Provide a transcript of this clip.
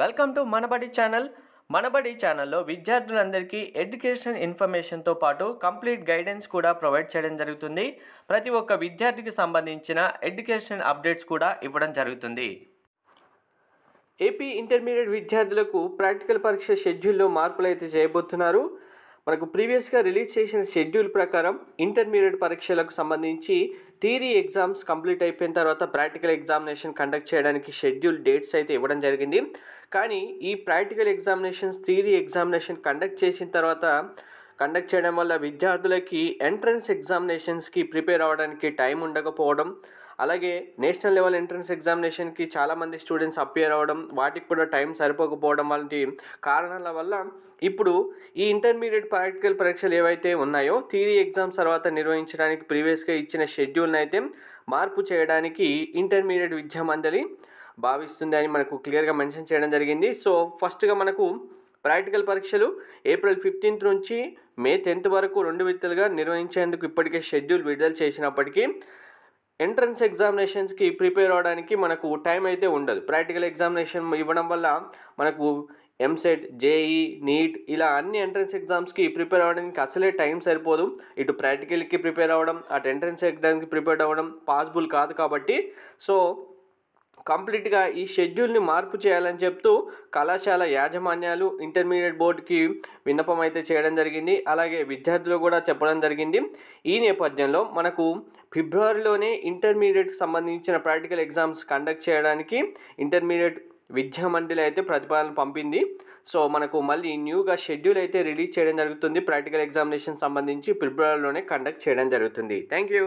welcome to Manabadi channel Manabadi ఛానల్లో విద్యార్థులందరికీ education ఇన్ఫర్మేషన్తో పాటు కంప్లీట్ గైడెన్స్ కూడా ప్రొవైడ్ చేయడం జరుగుతుంది ప్రతి ఒక్క విద్యార్థికి సంబంధించిన ఎడ్యుకేషన్ అప్డేట్స్ కూడా ఇవ్వడం జరుగుతుంది ఏపీ ఇంటర్మీడియట్ విద్యార్థులకు ప్రాక్టికల్ పరీక్ష షెడ్యూల్లో మార్పులు అయితే చేయబోతున్నారు మనకు ప్రీవియస్గా రిలీజ్ చేసిన షెడ్యూల్ ప్రకారం ఇంటర్మీడియట్ పరీక్షలకు సంబంధించి థీరీ ఎగ్జామ్స్ కంప్లీట్ అయిపోయిన తర్వాత ప్రాక్టికల్ ఎగ్జామినేషన్ కండక్ట్ చేయడానికి షెడ్యూల్ డేట్స్ అయితే ఇవ్వడం జరిగింది కానీ ఈ practical examinations theory examination conduct చేసిన తర్వాత కండక్ట్ చేయడం వల్ల విద్యార్థులకి ఎంట్రన్స్ ఎగ్జామినేషన్స్కి ప్రిపేర్ అవ్వడానికి టైం ఉండకపోవడం అలాగే నేషనల్ లెవెల్ ఎంట్రన్స్ ఎగ్జామినేషన్కి చాలామంది స్టూడెంట్స్ అపియర్ అవ్వడం వాటికి కూడా టైం సరిపోకపోవడం వంటి కారణాల వల్ల ఇప్పుడు ఈ ఇంటర్మీడియట్ ప్రాక్టికల్ పరీక్షలు ఏవైతే ఉన్నాయో థీరీ ఎగ్జామ్స్ తర్వాత నిర్వహించడానికి ప్రీవియస్గా ఇచ్చిన షెడ్యూల్ని అయితే మార్పు చేయడానికి ఇంటర్మీడియట్ విద్యా మండలి భావిస్తుంది అని మనకు క్లియర్గా మెన్షన్ చేయడం జరిగింది సో ఫస్ట్గా మనకు ప్రాక్టికల్ పరీక్షలు ఏప్రిల్ ఫిఫ్టీన్త్ నుంచి మే టెన్త్ వరకు రెండు విత్తలుగా నిర్వహించేందుకు ఇప్పటికే షెడ్యూల్ విడుదల చేసినప్పటికీ ఎంట్రన్స్ ఎగ్జామినేషన్స్కి ప్రిపేర్ అవడానికి మనకు టైం అయితే ఉండదు ప్రాక్టికల్ ఎగ్జామినేషన్ ఇవ్వడం వల్ల మనకు ఎంసెట్ జేఈ నీట్ ఇలా అన్ని ఎంట్రన్స్ ఎగ్జామ్స్కి ప్రిపేర్ అవ్వడానికి అసలే టైం సరిపోదు ఇటు ప్రాక్టికల్కి ప్రిపేర్ అవ్వడం అటు ఎంట్రన్స్ ఎగ్జామ్కి ప్రిపేర్ అవ్వడం పాసిబుల్ కాదు కాబట్టి సో కంప్లీట్గా ఈ షెడ్యూల్ని మార్పు చేయాలని చెప్తూ కళాశాల యాజమాన్యాలు ఇంటర్మీడియట్ బోర్డుకి విన్నపం అయితే చేయడం జరిగింది అలాగే విద్యార్థులు కూడా చెప్పడం జరిగింది ఈ నేపథ్యంలో మనకు ఫిబ్రవరిలోనే ఇంటర్మీడియట్ సంబంధించిన ప్రాక్టికల్ ఎగ్జామ్స్ కండక్ట్ చేయడానికి ఇంటర్మీడియట్ విద్యా మండలి అయితే ప్రతిపాదన పంపింది సో మనకు మళ్ళీ న్యూగా షెడ్యూల్ అయితే రిలీజ్ చేయడం జరుగుతుంది ప్రాక్టికల్ ఎగ్జామినేషన్ సంబంధించి ఫిబ్రవరిలోనే కండక్ట్ చేయడం జరుగుతుంది థ్యాంక్ యూ